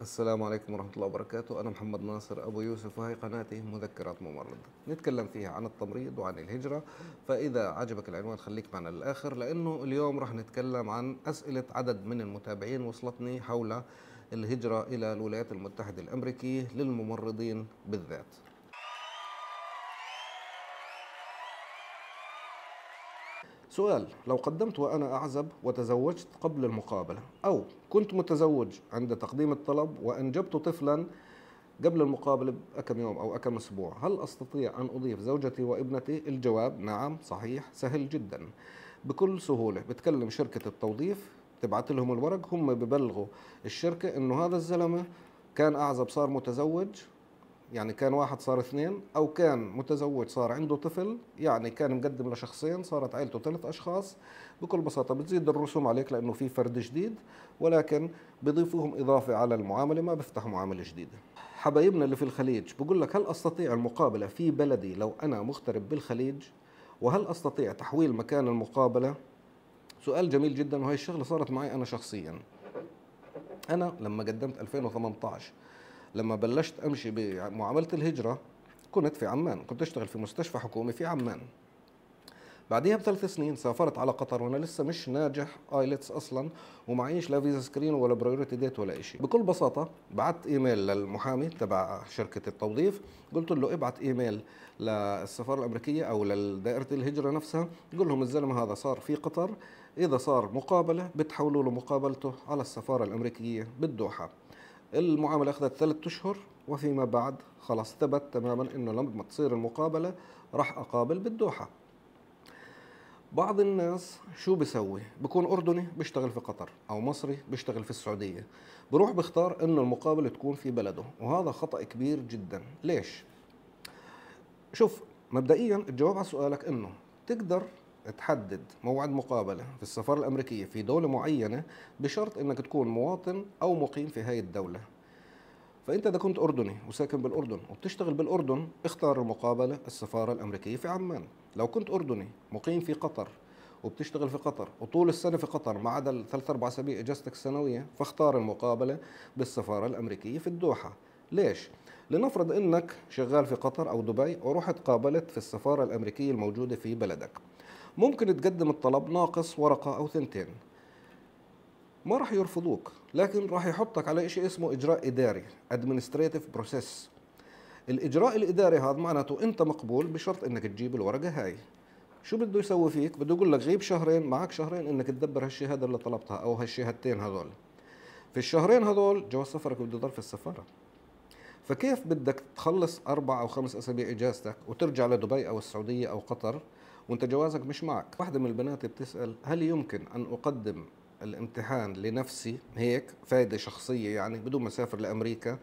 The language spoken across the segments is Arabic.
السلام عليكم ورحمة الله وبركاته أنا محمد ناصر أبو يوسف وهي قناتي مذكرات ممرضة نتكلم فيها عن التمريض وعن الهجرة فإذا عجبك العنوان خليك معنا للآخر لأنه اليوم راح نتكلم عن أسئلة عدد من المتابعين وصلتني حول الهجرة إلى الولايات المتحدة الأمريكية للممرضين بالذات سؤال لو قدمت وأنا أعزب وتزوجت قبل المقابلة أو كنت متزوج عند تقديم الطلب وأنجبت طفلا قبل المقابلة بكم يوم أو كم أسبوع هل أستطيع أن أضيف زوجتي وابنتي؟ الجواب نعم صحيح سهل جدا بكل سهولة بتكلم شركة التوظيف تبعت لهم الورق هم ببلغوا الشركة إنه هذا الزلمة كان أعزب صار متزوج يعني كان واحد صار اثنين او كان متزوج صار عنده طفل يعني كان مقدم لشخصين صارت عائلته ثلاث اشخاص بكل بساطه بتزيد الرسوم عليك لانه في فرد جديد ولكن بضيفوهم اضافه على المعامله ما بفتح معامله جديده حبايبنا اللي في الخليج بقول لك هل استطيع المقابله في بلدي لو انا مغترب بالخليج وهل استطيع تحويل مكان المقابله سؤال جميل جدا وهي الشغله صارت معي انا شخصيا انا لما قدمت 2018 لما بلشت امشي بمعامله الهجره كنت في عمان كنت اشتغل في مستشفى حكومي في عمان بعديها بثلاث سنين سافرت على قطر وانا لسه مش ناجح ايلتس اصلا ومعيش لا فيزا سكرين ولا برايورتي ديت ولا شيء بكل بساطه بعت ايميل للمحامي تبع شركه التوظيف قلت له ابعت ايميل للسفاره الامريكيه او لدائره الهجره نفسها قل لهم الزلمه هذا صار في قطر اذا صار مقابله بتحولوا له مقابلته على السفاره الامريكيه بالدوحه المعامله اخذت ثلاثة اشهر وفيما بعد خلاص ثبت تماما انه لما تصير المقابله راح اقابل بالدوحه بعض الناس شو بسوي بكون اردني بيشتغل في قطر او مصري بيشتغل في السعوديه بروح بختار انه المقابله تكون في بلده وهذا خطا كبير جدا ليش شوف مبدئيا الجواب على سؤالك انه تقدر تحدد موعد مقابله في السفاره الامريكيه في دوله معينه بشرط انك تكون مواطن او مقيم في هاي الدوله فانت اذا كنت اردني وساكن بالاردن وبتشتغل بالاردن اختار المقابله السفاره الامريكيه في عمان لو كنت اردني مقيم في قطر وبتشتغل في قطر وطول السنه في قطر ما عدا الثلاث اربع اسابيع اجازتك السنويه فاختار المقابله بالسفاره الامريكيه في الدوحه ليش لنفرض انك شغال في قطر او دبي ورحت قابلت في السفاره الامريكيه الموجوده في بلدك ممكن تقدم الطلب ناقص ورقة أو ثنتين ما راح يرفضوك لكن راح يحطك على شيء اسمه إجراء إداري administrative process الإجراء الإداري هذا معناته أنت مقبول بشرط أنك تجيب الورقة هاي شو بده يسوي فيك بده يقول لك غيب شهرين معك شهرين انك تدبر هالشهاده اللي طلبتها او هالشهادتين هذول في الشهرين هذول جواز سفرك بده يضل في السفاره فكيف بدك تخلص اربع او خمس اسابيع اجازتك وترجع لدبي او السعوديه او قطر وانت جوازك مش معك واحدة من البنات بتسأل هل يمكن أن أقدم الامتحان لنفسي هيك فائدة شخصية يعني بدون ما أسافر لأمريكا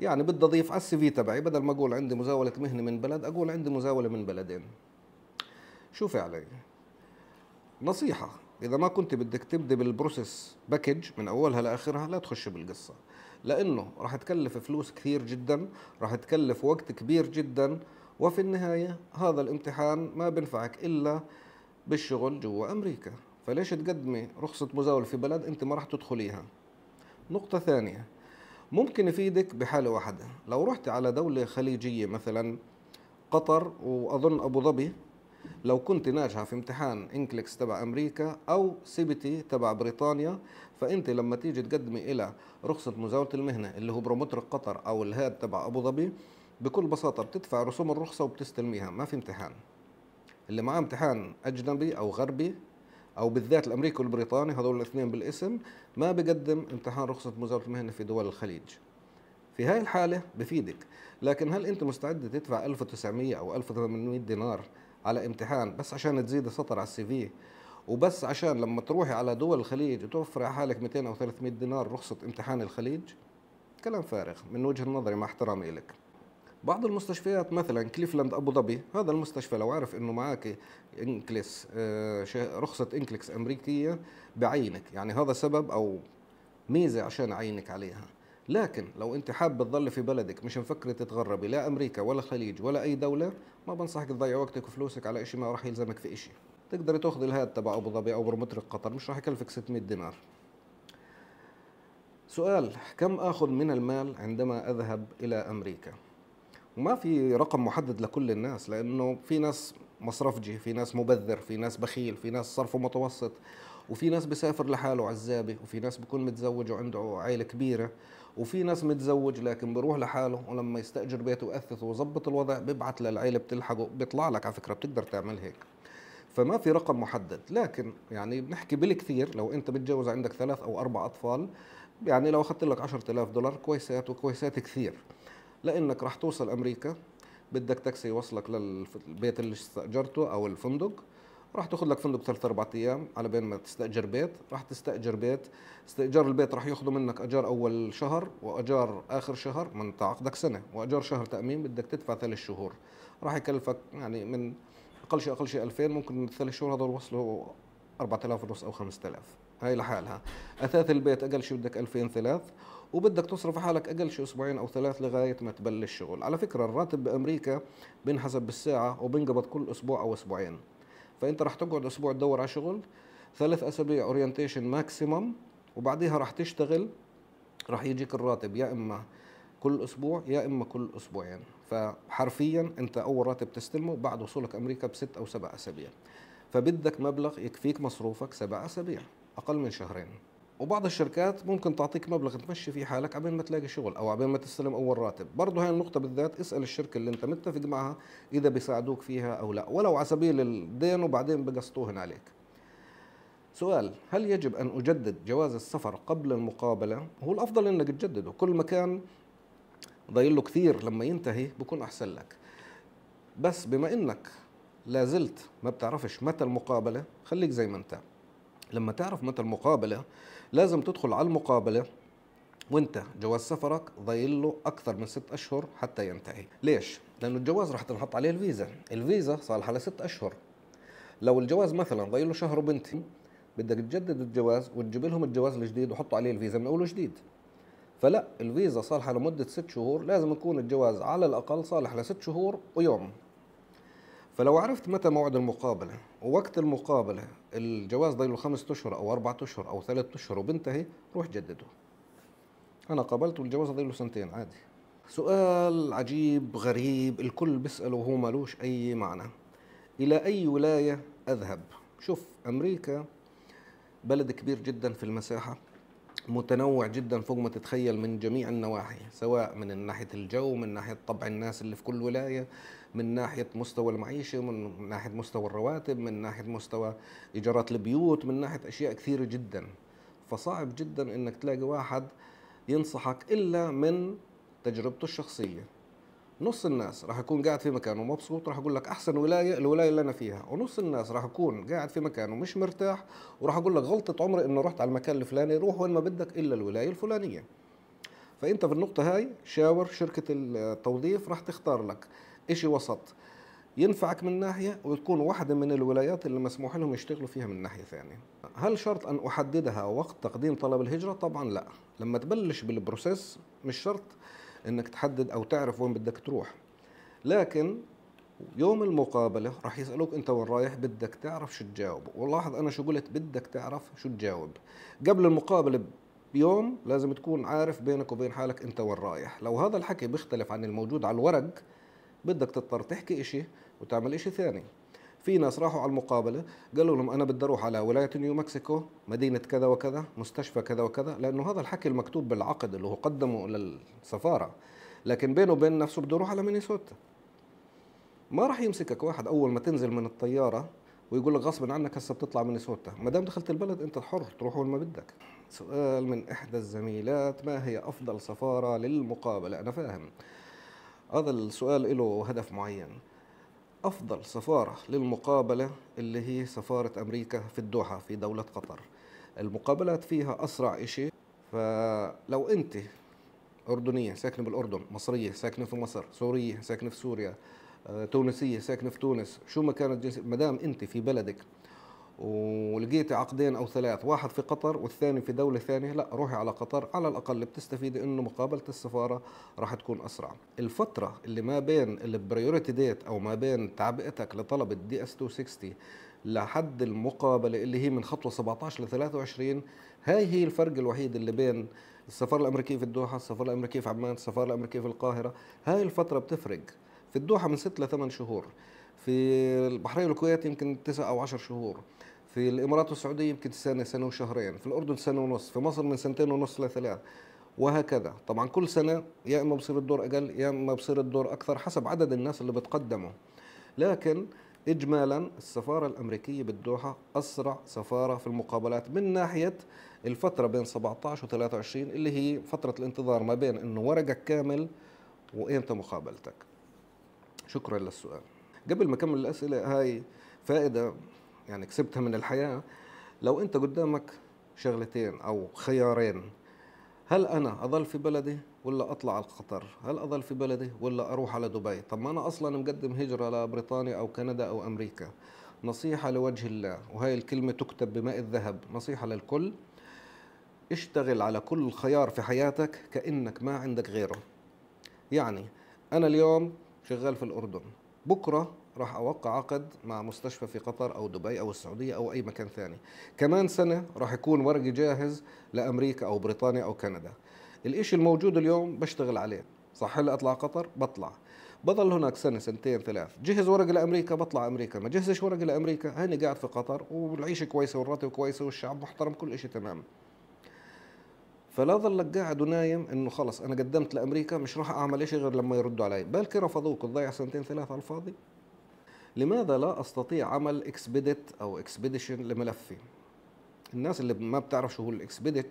يعني بدي أضيف على السي في تبعي بدل ما أقول عندي مزاولة مهنة من بلد أقول عندي مزاولة من بلدين شوفي علي نصيحة إذا ما كنت بدك تبدي بالبروسس باكج من أولها لآخرها لا تخش بالقصة لأنه راح تكلف فلوس كثير جدا راح تكلف وقت كبير جدا وفي النهاية هذا الامتحان ما بنفعك إلا بالشغل جوا أمريكا فليش تقدمي رخصة مزاولة في بلد أنت ما راح تدخليها نقطة ثانية ممكن يفيدك بحالة واحدة لو رحت على دولة خليجية مثلا قطر وأظن أبو ظبي لو كنت ناجحة في امتحان انكليكس تبع أمريكا أو سيبتي تبع بريطانيا فأنت لما تيجي تقدمي إلى رخصة مزاولة المهنة اللي هو برومتر قطر أو الهاد تبع أبو ظبي بكل بساطه بتدفع رسوم الرخصه وبتستلميها ما في امتحان اللي معاه امتحان اجنبي او غربي او بالذات الامريكي والبريطاني هذول الاثنين بالاسم ما بقدم امتحان رخصه مزاوله مهنه في دول الخليج في هاي الحالة بفيدك لكن هل أنت مستعد تدفع 1900 أو 1800 دينار على امتحان بس عشان تزيد سطر على السي في وبس عشان لما تروحي على دول الخليج توفر على حالك 200 أو 300 دينار رخصة امتحان الخليج كلام فارغ من وجهة نظري مع احترامي لك بعض المستشفيات مثلا كليفلاند ابو ظبي هذا المستشفى لو عارف انه معك انكلس آه، رخصه انكلس امريكيه بعينك يعني هذا سبب او ميزه عشان اعينك عليها لكن لو انت حاب تظل في بلدك مش مفكر تتغربي لا امريكا ولا خليج ولا اي دوله ما بنصحك تضيع وقتك وفلوسك على شيء ما راح يلزمك في شيء تقدر تاخذ الهاد تبع ابو ظبي او برمترك قطر مش راح يكلفك 600 دينار سؤال كم اخذ من المال عندما اذهب الى امريكا ما في رقم محدد لكل الناس لانه في ناس مصرفجي في ناس مبذر في ناس بخيل في ناس صرفه متوسط وفي ناس بسافر لحاله عزابي وفي ناس بكون متزوج وعنده عائلة كبيرة وفي ناس متزوج لكن بروح لحاله ولما يستأجر بيته وأثث ويظبط الوضع بيبعت للعيلة بتلحقه بيطلع لك على فكرة بتقدر تعمل هيك فما في رقم محدد لكن يعني بنحكي بالكثير لو انت بتجوز عندك ثلاث او اربع اطفال يعني لو اخذت لك 10000 دولار كويسات وكويسات كثير لانك رح توصل امريكا بدك تاكسي يوصلك للبيت اللي استاجرته او الفندق راح تاخذ لك فندق ثلاث اربع ايام على بين ما تستاجر بيت راح تستاجر بيت استئجار البيت راح ياخذوا منك اجار اول شهر واجار اخر شهر من عقدك سنه واجار شهر تامين بدك تدفع ثلاث شهور راح يكلفك يعني من اقل شيء اقل شيء 2000 ممكن ثلاث شهور هذول وصلوا 4000 ونص او 5000 هاي لحالها اثاث البيت اقل شيء بدك 2000 ثلاث وبدك تصرف حالك اقل شيء اسبوعين او ثلاث لغايه ما تبلش شغل على فكره الراتب بامريكا بينحسب بالساعه وبينقبض كل اسبوع او اسبوعين فانت رح تقعد اسبوع تدور على شغل ثلاث اسابيع اورينتيشن ماكسيمم وبعديها رح تشتغل رح يجيك الراتب يا اما كل اسبوع يا اما كل اسبوعين فحرفيا انت اول راتب تستلمه بعد وصولك امريكا بست او سبع اسابيع فبدك مبلغ يكفيك مصروفك سبع اسابيع اقل من شهرين وبعض الشركات ممكن تعطيك مبلغ تمشي فيه حالك عبين ما تلاقي شغل او عبين ما تستلم اول راتب برضه هاي النقطه بالذات اسال الشركه اللي انت متفق معها اذا بيساعدوك فيها او لا ولو على سبيل الدين وبعدين بقسطوهن عليك سؤال هل يجب ان اجدد جواز السفر قبل المقابله هو الافضل انك تجدده كل مكان ضايل له كثير لما ينتهي بكون احسن لك بس بما انك لازلت ما بتعرفش متى المقابله خليك زي ما انت لما تعرف متى المقابله لازم تدخل على المقابله وانت جواز سفرك ضايل له اكثر من ست اشهر حتى ينتهي ليش لانه الجواز رح تنحط عليه الفيزا الفيزا صالحه لست اشهر لو الجواز مثلا ضايل له شهر وبنتي بدك تجدد الجواز وتجيب لهم الجواز الجديد وحطوا عليه الفيزا من اول وجديد فلا الفيزا صالحه لمده ست شهور لازم يكون الجواز على الاقل صالح لست شهور ويوم فلو عرفت متى موعد المقابلة ووقت المقابلة الجواز ضايله خمسة أشهر أو أربعة أشهر أو ثلاثة أشهر وبنتهي روح جدده أنا قابلت والجواز ضايله سنتين عادي سؤال عجيب غريب الكل بيسأله وهو مالوش أي معنى إلى أي ولاية أذهب شوف أمريكا بلد كبير جدا في المساحة متنوع جدا فوق ما تتخيل من جميع النواحي سواء من ناحية الجو من ناحية طبع الناس اللي في كل ولاية من ناحيه مستوى المعيشه من ناحيه مستوى الرواتب من ناحيه مستوى ايجارات البيوت من ناحيه اشياء كثيره جدا فصعب جدا انك تلاقي واحد ينصحك الا من تجربته الشخصيه نص الناس راح يكون قاعد في مكانه مبسوط راح يقول لك احسن ولايه الولايه اللي انا فيها ونص الناس راح يكون قاعد في مكانه مش مرتاح وراح يقول لك غلطه عمري انه رحت على المكان الفلاني روح وين ما بدك الا الولايه الفلانيه فانت في النقطه هاي شاور شركه التوظيف راح تختار لك إشي وسط ينفعك من ناحية وتكون واحدة من الولايات اللي مسموح لهم يشتغلوا فيها من ناحية ثانية هل شرط أن أحددها وقت تقديم طلب الهجرة؟ طبعا لا لما تبلش بالبروسيس مش شرط أنك تحدد أو تعرف وين بدك تروح لكن يوم المقابلة راح يسألوك أنت وين رايح بدك تعرف شو تجاوب ولاحظ أنا شو قلت بدك تعرف شو تجاوب قبل المقابلة بيوم لازم تكون عارف بينك وبين حالك أنت وين رايح لو هذا الحكي بيختلف عن الموجود على الورق بدك تضطر تحكي إشي وتعمل إشي ثاني في ناس راحوا على المقابله قالوا لهم انا بدي اروح على ولايه نيو مكسيكو مدينه كذا وكذا مستشفى كذا وكذا لانه هذا الحكي المكتوب بالعقد اللي هو قدمه للسفاره لكن بينه وبين نفسه بده يروح على مينيسوتا ما راح يمسكك واحد اول ما تنزل من الطياره ويقول لك غصب عنك هسه بتطلع مينيسوتا ما دام دخلت البلد انت حر تروح وين ما بدك سؤال من احدى الزميلات ما هي افضل سفاره للمقابله انا فاهم هذا السؤال له هدف معين أفضل سفارة للمقابلة اللي هي سفارة أمريكا في الدوحة في دولة قطر المقابلات فيها أسرع إشي فلو أنت أردنية ساكنة بالأردن مصرية ساكنة في مصر سورية ساكنة في سوريا آه، تونسية ساكنة في تونس شو ما كانت جنسية مدام أنت في بلدك ولقيت عقدين او ثلاث واحد في قطر والثاني في دوله ثانيه لا روحي على قطر على الاقل بتستفيدي انه مقابله السفاره راح تكون اسرع الفتره اللي ما بين البريوريتي ديت او ما بين تعبئتك لطلب الدي اس 260 لحد المقابله اللي هي من خطوه 17 ل 23 هاي هي الفرق الوحيد اللي بين السفاره الامريكيه في الدوحه السفاره الامريكيه في عمان السفاره الامريكيه في القاهره هاي الفتره بتفرق في الدوحه من 6 ل 8 شهور في البحرين والكويت يمكن تسع أو عشر شهور في الإمارات والسعودية يمكن سنة سنة وشهرين في الأردن سنة ونص في مصر من سنتين ونص لثلاث وهكذا طبعا كل سنة يا إما بصير الدور أقل يا إما بصير الدور أكثر حسب عدد الناس اللي بتقدموا لكن إجمالا السفارة الأمريكية بالدوحة أسرع سفارة في المقابلات من ناحية الفترة بين 17 و 23 اللي هي فترة الانتظار ما بين إنه ورقك كامل وإمتى مقابلتك شكرا للسؤال قبل ما اكمل الاسئله هاي فائده يعني كسبتها من الحياه لو انت قدامك شغلتين او خيارين هل انا اظل في بلدي ولا اطلع على قطر هل اظل في بلدي ولا اروح على دبي طب ما انا اصلا مقدم هجره لبريطانيا او كندا او امريكا نصيحه لوجه الله وهي الكلمه تكتب بماء الذهب نصيحه للكل اشتغل على كل خيار في حياتك كانك ما عندك غيره يعني انا اليوم شغال في الاردن بكره راح اوقع عقد مع مستشفى في قطر او دبي او السعوديه او اي مكان ثاني كمان سنه راح يكون ورقي جاهز لامريكا او بريطانيا او كندا الإشي الموجود اليوم بشتغل عليه صح هلا اطلع قطر بطلع بضل هناك سنه سنتين ثلاث جهز ورقي لامريكا بطلع امريكا ما جهزش ورقي لامريكا هاني قاعد في قطر والعيشه كويسه والراتب كويسه والشعب محترم كل شيء تمام فلا ظلك قاعد ونايم انه خلص انا قدمت لامريكا مش راح اعمل شيء غير لما يردوا علي بلكي رفضوك تضيع سنتين ثلاثه على الفاضي لماذا لا استطيع عمل اكسبيديت او اكسبيديشن لملفي الناس اللي ما بتعرف شو هو الاكسبيديت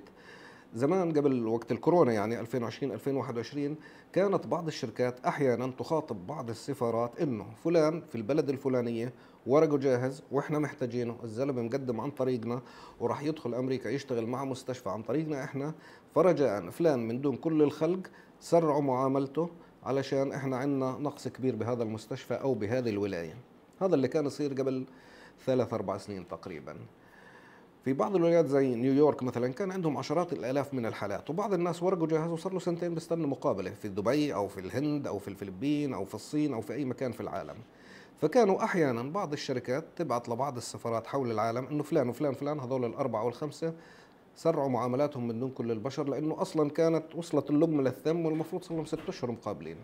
زمان قبل وقت الكورونا يعني 2020 2021 كانت بعض الشركات احيانا تخاطب بعض السفارات انه فلان في البلد الفلانيه ورقه جاهز واحنا محتاجينه الزلمه مقدم عن طريقنا وراح يدخل امريكا يشتغل مع مستشفى عن طريقنا احنا فرجاء فلان من دون كل الخلق سرعوا معاملته علشان احنا عندنا نقص كبير بهذا المستشفى او بهذه الولايه هذا اللي كان يصير قبل ثلاث اربع سنين تقريبا في بعض الولايات زي نيويورك مثلا كان عندهم عشرات الالاف من الحالات وبعض الناس ورقوا جهاز وصار له سنتين بيستنوا مقابله في دبي او في الهند او في الفلبين او في الصين او في اي مكان في العالم فكانوا احيانا بعض الشركات تبعت لبعض السفارات حول العالم انه فلان وفلان فلان هذول الاربعه والخمسه سرعوا معاملاتهم من دون كل البشر لانه اصلا كانت وصلت اللقمه للثم والمفروض صار لهم ست اشهر مقابلين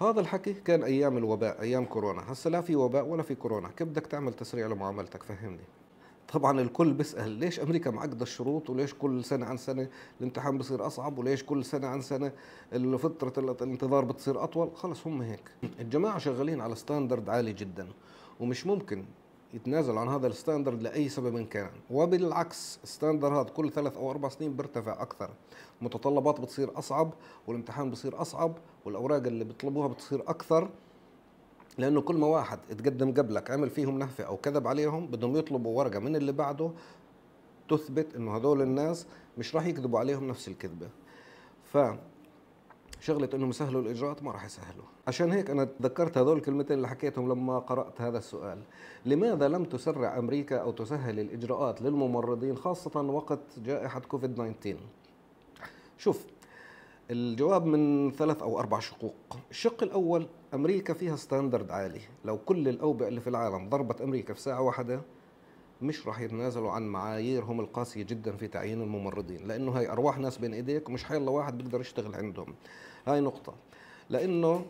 هذا الحكي كان ايام الوباء ايام كورونا هسه لا في وباء ولا في كورونا كيف بدك تعمل تسريع لمعاملتك فهمني طبعا الكل بيسال ليش امريكا معقده الشروط وليش كل سنه عن سنه الامتحان بصير اصعب وليش كل سنه عن سنه فتره الانتظار بتصير اطول خلص هم هيك الجماعه شغالين على ستاندرد عالي جدا ومش ممكن يتنازلوا عن هذا الستاندرد لاي سبب كان وبالعكس الستاندرد هذا كل ثلاث او اربع سنين بيرتفع اكثر المتطلبات بتصير اصعب والامتحان بصير اصعب والاوراق اللي بيطلبوها بتصير اكثر لانه كل ما واحد اتقدم قبلك عمل فيهم نهفه او كذب عليهم بدهم يطلبوا ورقه من اللي بعده تثبت انه هذول الناس مش راح يكذبوا عليهم نفس الكذبه ف شغلة انهم يسهلوا الاجراءات ما راح يسهلوا، عشان هيك انا تذكرت هذول الكلمتين اللي حكيتهم لما قرات هذا السؤال، لماذا لم تسرع امريكا او تسهل الاجراءات للممرضين خاصه وقت جائحه كوفيد 19؟ شوف الجواب من ثلاث أو أربع شقوق الشق الأول أمريكا فيها ستاندرد عالي لو كل الأوبئة اللي في العالم ضربت أمريكا في ساعة واحدة مش راح يتنازلوا عن معاييرهم القاسية جدا في تعيين الممرضين لأنه هاي أرواح ناس بين إيديك ومش حيلا واحد بيقدر يشتغل عندهم هاي نقطة لأنه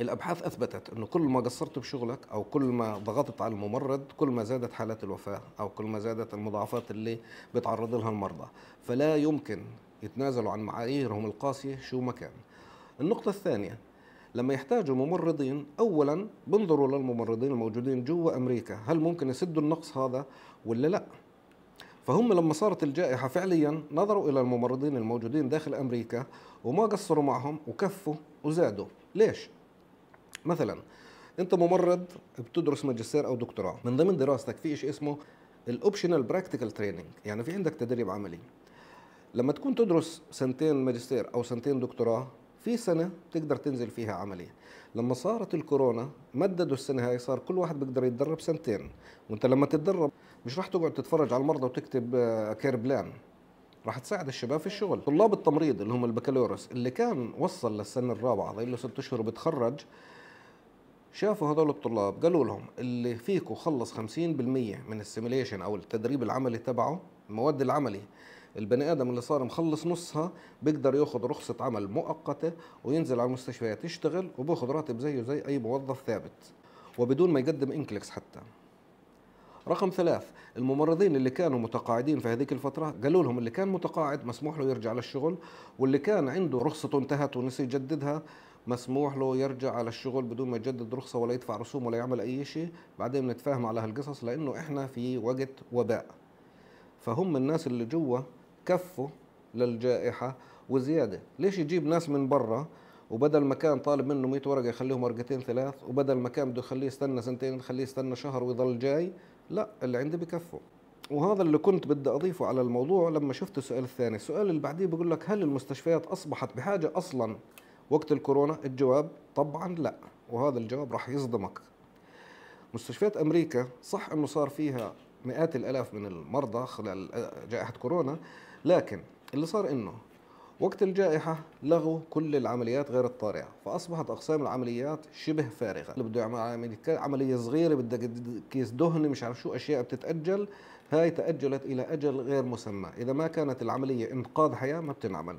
الابحاث اثبتت انه كل ما قصرت بشغلك او كل ما ضغطت على الممرض كل ما زادت حالات الوفاه او كل ما زادت المضاعفات اللي بتعرض لها المرضى فلا يمكن يتنازلوا عن معاييرهم القاسية شو ما كان النقطة الثانية لما يحتاجوا ممرضين اولا بنظروا للممرضين الموجودين جوا امريكا هل ممكن يسدوا النقص هذا ولا لا فهم لما صارت الجائحة فعليا نظروا إلى الممرضين الموجودين داخل أمريكا وما قصروا معهم وكفوا وزادوا ليش؟ مثلا أنت ممرض بتدرس ماجستير أو دكتوراه من ضمن دراستك في شيء اسمه الأوبشنال براكتيكال تريننج يعني في عندك تدريب عملي لما تكون تدرس سنتين ماجستير او سنتين دكتوراه في سنه تقدر تنزل فيها عمليه لما صارت الكورونا مددوا السنه هاي صار كل واحد بيقدر يتدرب سنتين وانت لما تتدرب مش راح تقعد تتفرج على المرضى وتكتب كير آه، بلان راح تساعد الشباب في الشغل طلاب التمريض اللي هم البكالوريوس اللي كان وصل للسنه الرابعه ضايل له ست اشهر وبتخرج شافوا هذول الطلاب قالوا لهم اللي فيكم خلص 50% من السيميليشن او التدريب العملي تبعه المواد العملي البني ادم اللي صار مخلص نصها بيقدر ياخد رخصه عمل مؤقته وينزل على المستشفيات يشتغل وبياخد راتب زيه زي اي موظف ثابت وبدون ما يقدم انكلكس حتى رقم ثلاث الممرضين اللي كانوا متقاعدين في هذيك الفترة قالوا لهم اللي كان متقاعد مسموح له يرجع للشغل واللي كان عنده رخصته انتهت ونسي يجددها مسموح له يرجع على الشغل بدون ما يجدد رخصة ولا يدفع رسوم ولا يعمل أي شيء بعدين نتفاهم على هالقصص لأنه إحنا في وقت وباء فهم الناس اللي جوا كفوا للجائحة وزيادة ليش يجيب ناس من برا وبدل ما كان طالب منه 100 ورقة يخليهم ورقتين ثلاث وبدل ما كان بده يخليه يستنى سنتين يخليه يستنى شهر ويضل جاي لا اللي عندي بكفوا وهذا اللي كنت بدي أضيفه على الموضوع لما شفت السؤال الثاني السؤال اللي بعديه بقول لك هل المستشفيات أصبحت بحاجة أصلا وقت الكورونا الجواب طبعا لا وهذا الجواب راح يصدمك مستشفيات أمريكا صح أنه صار فيها مئات الألاف من المرضى خلال جائحة كورونا لكن اللي صار انه وقت الجائحة لغوا كل العمليات غير الطارئة فأصبحت أقسام العمليات شبه فارغة اللي بده يعمل عملية صغيرة بدك كيس دهن مش عارف شو أشياء بتتأجل هاي تأجلت إلى أجل غير مسمى إذا ما كانت العملية إنقاذ حياة ما بتنعمل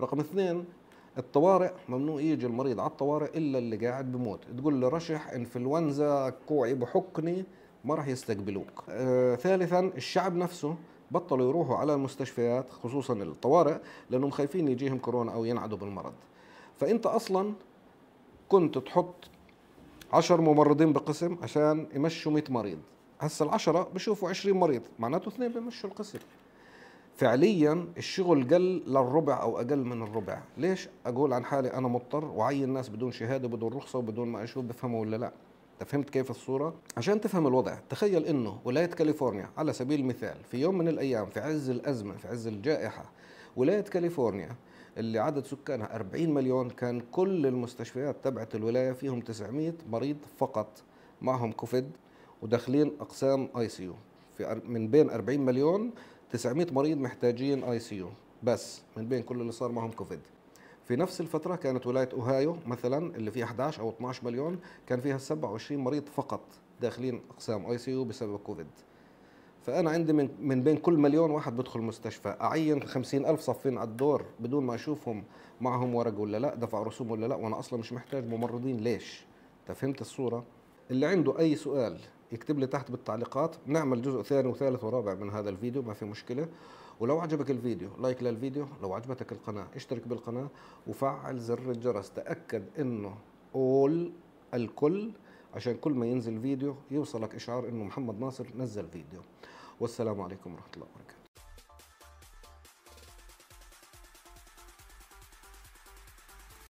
رقم اثنين الطوارئ ممنوع يجي المريض على الطوارئ إلا اللي قاعد بموت تقول له رشح إنفلونزا كوعي بحقني ما راح يستقبلوك آه ثالثا الشعب نفسه بطلوا يروحوا على المستشفيات خصوصا الطوارئ لانهم خايفين يجيهم كورونا او ينعدوا بالمرض فانت اصلا كنت تحط عشر ممرضين بقسم عشان يمشوا 100 مريض هسا العشرة بشوفوا 20 مريض معناته اثنين بمشوا القسم فعليا الشغل قل للربع او اقل من الربع ليش اقول عن حالي انا مضطر وعين ناس بدون شهاده بدون رخصه وبدون ما اشوف بفهموا ولا لا فهمت كيف الصورة؟ عشان تفهم الوضع تخيل أنه ولاية كاليفورنيا على سبيل المثال في يوم من الأيام في عز الأزمة في عز الجائحة ولاية كاليفورنيا اللي عدد سكانها 40 مليون كان كل المستشفيات تبعت الولاية فيهم 900 مريض فقط معهم كوفيد وداخلين أقسام آي سي يو في من بين 40 مليون 900 مريض محتاجين آي سي يو بس من بين كل اللي صار معهم كوفيد في نفس الفترة كانت ولاية أوهايو مثلا اللي فيها 11 أو 12 مليون كان فيها 27 مريض فقط داخلين أقسام أي سي يو بسبب كوفيد فأنا عندي من, من بين كل مليون واحد بدخل مستشفى أعين 50 ألف صفين على الدور بدون ما أشوفهم معهم ورق ولا لا دفع رسوم ولا لا وأنا أصلا مش محتاج ممرضين ليش فهمت الصورة اللي عنده أي سؤال يكتب لي تحت بالتعليقات نعمل جزء ثاني وثالث ورابع من هذا الفيديو ما في مشكلة ولو عجبك الفيديو لايك للفيديو لو عجبتك القناة اشترك بالقناة وفعل زر الجرس تأكد انه اول الكل عشان كل ما ينزل فيديو يوصلك اشعار انه محمد ناصر نزل فيديو والسلام عليكم ورحمة الله وبركاته